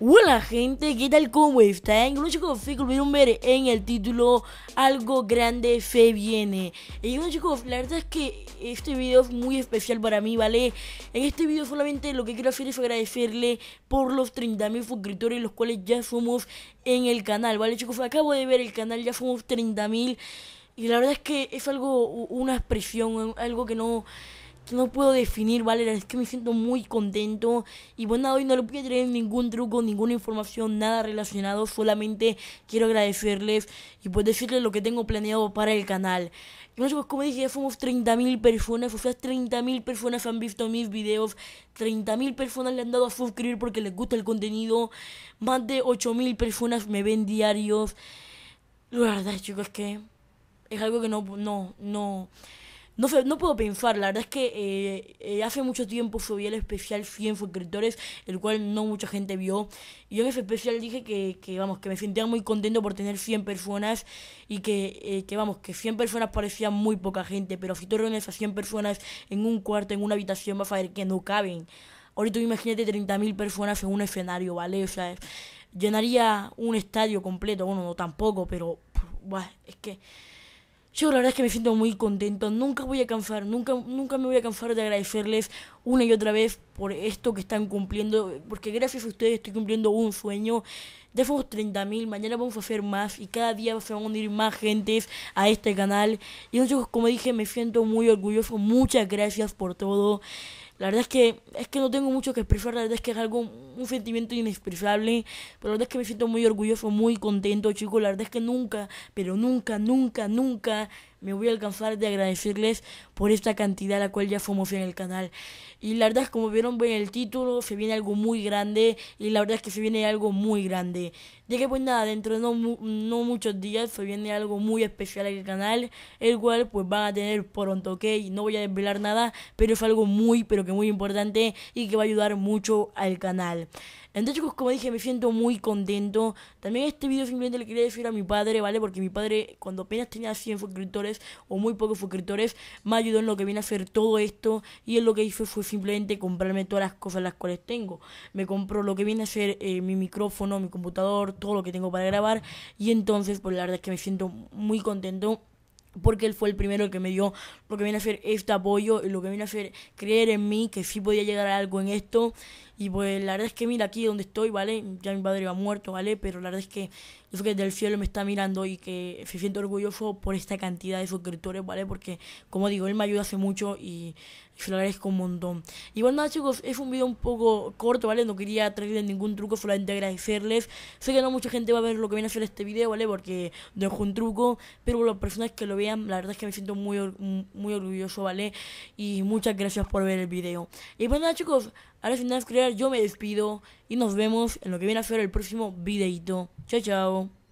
Hola gente, ¿qué tal? ¿Cómo están? Bueno chicos, fico vieron ver en el título Algo grande se viene. Y bueno chicos, la verdad es que este video es muy especial para mí, ¿vale? En este video solamente lo que quiero hacer es agradecerle por los 30.000 suscriptores, los cuales ya somos en el canal, ¿vale chicos? Acabo de ver el canal, ya somos 30.000. Y la verdad es que es algo, una expresión, algo que no que no puedo definir, ¿vale? Es que me siento muy contento. Y bueno, pues hoy no le voy a traer ningún truco, ninguna información, nada relacionado. Solamente quiero agradecerles y pues decirles lo que tengo planeado para el canal. Y bueno pues como dije, ya somos 30.000 personas, o sea, 30.000 personas han visto mis videos, 30.000 personas le han dado a suscribir porque les gusta el contenido, más de 8.000 personas me ven diarios. La verdad, chicos, es que es algo que no, no, no no, no puedo pensar, la verdad es que eh, eh, hace mucho tiempo subí el especial 100 suscriptores, el cual no mucha gente vio. Y en ese especial dije que, vamos, que me sentía muy contento por tener 100 personas y que, eh, vamos, que 100 personas parecía muy poca gente, pero si tú reúnes a 100 personas en un cuarto, en una habitación, vas a ver que no caben. Ahorita imagínate 30.000 personas en un escenario, ¿vale? O sea, llenaría un estadio completo, bueno, no tampoco, pero... es que... Yo la verdad es que me siento muy contento, nunca voy a cansar, nunca, nunca me voy a cansar de agradecerles una y otra vez por esto que están cumpliendo, porque gracias a ustedes estoy cumpliendo un sueño. Ya 30 mil mañana vamos a hacer más y cada día se van a unir más gentes a este canal. Y entonces, como dije, me siento muy orgulloso, muchas gracias por todo. La verdad es que es que no tengo mucho que expresar, la verdad es que es algo, un sentimiento inexpresable, pero la verdad es que me siento muy orgulloso, muy contento, chicos, la verdad es que nunca, pero nunca, nunca, nunca me voy a alcanzar de agradecerles por esta cantidad a la cual ya fuimos en el canal. Y la verdad es como vieron en el título, se viene algo muy grande y la verdad es que se viene algo muy grande. Ya que pues nada, dentro de no, muchos días se viene algo muy especial en el canal, el cual pues van a tener pronto, ¿ok? No voy a desvelar nada, pero es algo muy, pero que muy importante y que va a ayudar mucho al canal. Entonces chicos, como dije, me siento muy contento. También este video simplemente le quería decir a mi padre, ¿vale? Porque mi padre cuando apenas tenía 100 suscriptores, o muy pocos suscriptores, me ayudó en lo que viene a hacer todo esto y en lo que hice fue simplemente comprarme todas las cosas las cuales tengo. Me compró lo que viene a ser eh, mi micrófono, mi computador, todo lo que tengo para grabar y entonces pues la verdad es que me siento muy contento porque él fue el primero que me dio lo que viene a ser este apoyo y lo que viene a ser creer en mí que sí podía llegar a algo en esto y pues la verdad es que mira aquí donde estoy, ¿vale? Ya mi padre va muerto, ¿vale? Pero la verdad es que yo sé que desde el cielo me está mirando y que se siento orgulloso por esta cantidad de suscriptores, ¿vale? Porque como digo, él me ayuda hace mucho y se lo agradezco un montón. Y bueno, pues, nada chicos, es un video un poco corto, ¿vale? No quería traerles ningún truco, solamente agradecerles. Sé que no mucha gente va a ver lo que viene a hacer este video, ¿vale? Porque dejo un truco, pero las personas que lo vean, la verdad es que me siento muy, muy orgulloso, ¿vale? Y muchas gracias por ver el video. Y bueno, pues, nada chicos, ahora sin nada, yo me despido y nos vemos en lo que viene a ser el próximo videito. Chao, chao.